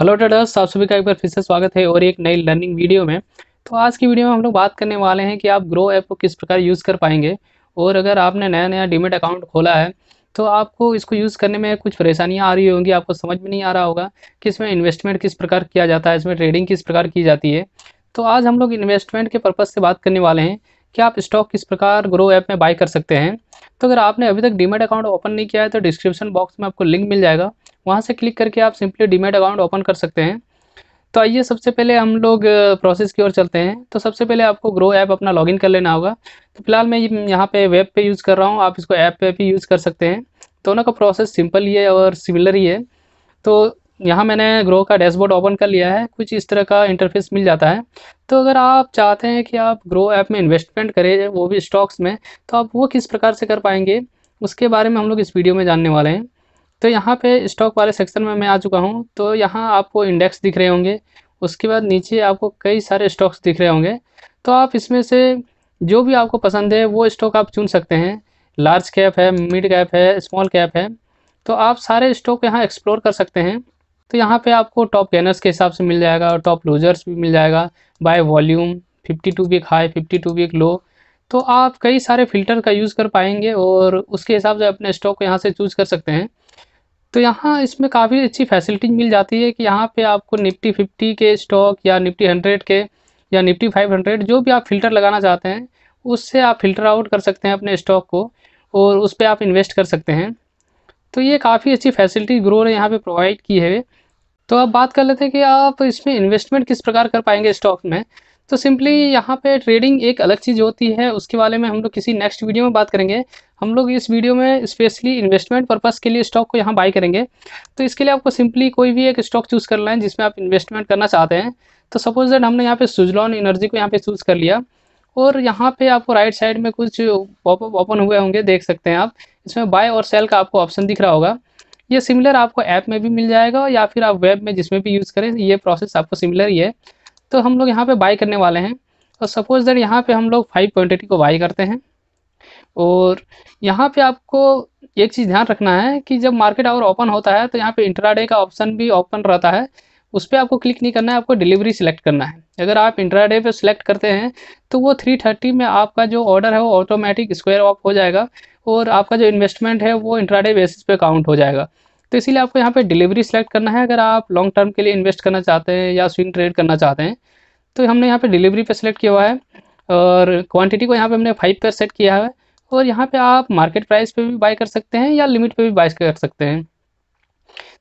hello traders आप सभी का एक बार फिर से स्वागत है और एक नई लर्निंग वीडियो में तो आज की वीडियो में हम लोग बात करने वाले हैं कि आप ग्रो ऐप को किस प्रकार यूज़ कर पाएंगे और अगर आपने नया नया डिमेट अकाउंट खोला है तो आपको इसको यूज़ करने में कुछ परेशानियाँ आ रही होंगी आपको समझ में नहीं आ रहा होगा कि इसमें इन्वेस्टमेंट किस प्रकार किया जाता है इसमें ट्रेडिंग किस प्रकार की जाती है तो आज हम लोग इन्वेस्टमेंट के पर्पज़ से बात करने वाले हैं कि आप स्टॉक किस प्रकार ग्रो ऐप में बाई कर सकते हैं तो अगर आपने अभी तक डीमेट अकाउंट ओपन नहीं किया है तो डिस्क्रिप्शन बॉक्स में आपको लिंक मिल जाएगा वहाँ से क्लिक करके आप सिंपली डीमेट अकाउंट ओपन कर सकते हैं तो आइए सबसे पहले हम लोग प्रोसेस की ओर चलते हैं तो सबसे पहले आपको ग्रो ऐप अपना लॉगिन कर लेना होगा तो फिलहाल मैं यहाँ पे वेब पे यूज़ कर रहा हूँ आप इसको ऐप पे भी यूज़ कर सकते हैं दोनों तो का प्रोसेस सिंपल ही है और सिमिलर ही है तो यहाँ मैंने ग्रो का डैशबोर्ड ओपन कर लिया है कुछ इस तरह का इंटरफेस मिल जाता है तो अगर आप चाहते हैं कि आप ग्रो ऐप में इन्वेस्टमेंट करें वो भी स्टॉक्स में तो आप वो किस प्रकार से कर पाएंगे उसके बारे में हम लोग इस वीडियो में जानने वाले हैं तो यहाँ पे स्टॉक वाले सेक्शन में मैं आ चुका हूँ तो यहाँ आपको इंडेक्स दिख रहे होंगे उसके बाद नीचे आपको कई सारे स्टॉक्स दिख रहे होंगे तो आप इसमें से जो भी आपको पसंद है वो स्टॉक आप चुन सकते हैं लार्ज कैप है मिड कैप है स्मॉल कैप है तो आप सारे स्टॉक यहाँ एक्सप्लोर कर सकते हैं तो यहाँ पे आपको टॉप गेनर्स के हिसाब से मिल जाएगा और टॉप लूजर्स भी मिल जाएगा by volume 52 week high fifty two week low तो आप कई सारे फ़िल्टर का यूज़ कर पाएंगे और उसके हिसाब से अपने स्टॉक को यहाँ से चूज़ कर सकते हैं तो यहाँ इसमें काफ़ी अच्छी फैसिलिटी मिल जाती है कि यहाँ पर आपको निफ्टी फिफ्टी के स्टॉक या निफ्टी हंड्रेड के या निफ्टी फाइव हंड्रेड जो भी आप फ़िल्टर लगाना चाहते हैं उससे आप फ़िल्टर आउट कर सकते हैं अपने स्टॉक को और उस पर आप इन्वेस्ट कर सकते हैं तो ये काफ़ी अच्छी फैसिलिटी ग्रो ने यहाँ पर प्रोवाइड की है तो अब बात कर लेते हैं कि आप इसमें इन्वेस्टमेंट किस प्रकार कर पाएंगे स्टॉक में तो सिंपली यहाँ पे ट्रेडिंग एक अलग चीज़ होती है उसके बारे में हम लोग किसी नेक्स्ट वीडियो में बात करेंगे हम लोग इस वीडियो में स्पेशली इन्वेस्टमेंट पर्पस के लिए स्टॉक को यहाँ बाई करेंगे तो इसके लिए आपको सिंपली कोई भी एक स्टॉक चूज़ करना है जिसमें आप इन्वेस्टमेंट करना चाहते हैं तो सपोज दैट हमने यहाँ पर सुजलॉन एनर्जी को यहाँ पे चूज़ कर लिया और यहाँ पर आपको राइट साइड में कुछ ओपन हुए होंगे देख सकते हैं आप इसमें बाय और सेल का आपको ऑप्शन दिख रहा होगा ये सिमिलर आपको ऐप में भी मिल जाएगा या फिर आप वेब में जिसमें भी यूज़ करें ये प्रोसेस आपको सिमिलर ही है तो हम लोग यहाँ पे बाई करने वाले हैं और सपोज दैट यहाँ पे हम लोग फाइव क्वान्टिटी को बाई करते हैं और यहाँ पे आपको एक चीज़ ध्यान रखना है कि जब मार्केट आवर ओपन होता है तो यहाँ पे इंट्राडे का ऑप्शन भी ओपन रहता है उस पर आपको क्लिक नहीं करना है आपको डिलीवरी सिलेक्ट करना है अगर आप इंट्राडे पे सिलेक्ट करते हैं तो वो 330 में आपका जो ऑर्डर है वो ऑटोमेटिक स्क्वायर ऑफ हो जाएगा और आपका जो इन्वेस्टमेंट है वो इंट्राडे बेसिस पे काउंट हो जाएगा तो इसीलिए आपको यहाँ पे डिलीवरी सेलेक्ट करना है अगर आप लॉन्ग टर्म के लिए इन्वेस्ट करना चाहते हैं या स्विंग ट्रेड करना चाहते हैं तो हमने यहाँ पर डिलीवरी पर सेलेक्ट किया हुआ है और क्वान्टिटी को यहाँ पर हमने फाइव पर सेट किया है और यहाँ पर आप मार्केट प्राइस पर भी बाई कर सकते हैं या लिमिट पर भी बाई कर सकते हैं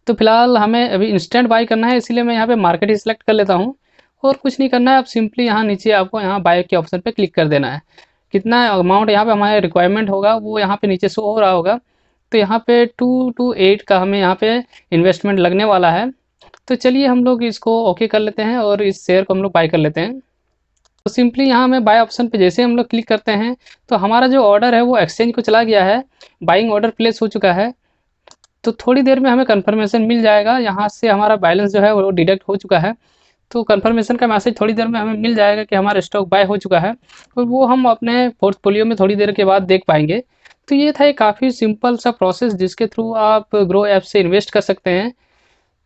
तो फिलहाल हमें अभी इंस्टेंट बाई करना है इसलिए मैं यहाँ पे मार्केट ही सिलेक्ट कर लेता हूँ और कुछ नहीं करना है आप सिंपली यहाँ नीचे आपको यहाँ बाय के ऑप्शन पे क्लिक कर देना है कितना अमाउंट यहाँ पे हमारा रिक्वायरमेंट होगा वो यहाँ पे नीचे शो हो रहा होगा तो यहाँ पे टू टू एट का हमें यहाँ पे इन्वेस्टमेंट लगने वाला है तो चलिए हम लोग इसको ओके कर लेते हैं और इस शेयर को हम लोग बाय कर लेते हैं तो सिंपली यहाँ हमें बाय ऑप्शन पे जैसे हम लोग क्लिक करते हैं तो हमारा जो ऑर्डर है वो एक्सचेंज को चला गया है बाइंग ऑर्डर प्लेस हो चुका है तो थोड़ी देर में हमें कन्फर्मेशन मिल जाएगा यहाँ से हमारा बैलेंस जो है वो डिडक्ट हो चुका है तो कन्फर्मेशन का मैसेज थोड़ी देर में हमें मिल जाएगा कि हमारा स्टॉक बाय हो चुका है और वो हम अपने पोर्टफोलियो में थोड़ी देर के बाद देख पाएंगे तो ये था एक काफ़ी सिंपल सा प्रोसेस जिसके थ्रू आप ग्रो ऐप से इन्वेस्ट कर सकते हैं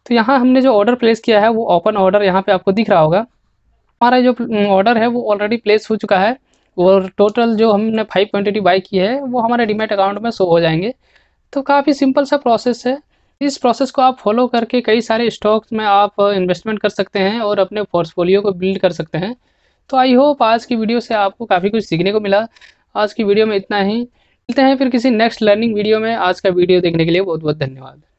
तो यहाँ हमने जो ऑर्डर प्लेस किया है वो ओपन ऑर्डर यहाँ पे आपको दिख रहा होगा हमारा जो ऑर्डर है वो ऑलरेडी प्लेस हो चुका है और टोटल जो हमने फाइव क्वान्टिटी बाई की है वो हमारे डिमेट अकाउंट में शो हो जाएंगे तो काफ़ी सिंपल सा प्रोसेस है इस प्रोसेस को आप फॉलो करके कई सारे स्टॉक्स में आप इन्वेस्टमेंट uh, कर सकते हैं और अपने पोर्टफोलियो को बिल्ड कर सकते हैं तो आई होप आज की वीडियो से आपको काफ़ी कुछ सीखने को मिला आज की वीडियो में इतना ही मिलते हैं फिर किसी नेक्स्ट लर्निंग वीडियो में आज का वीडियो देखने के लिए बहुत बहुत धन्यवाद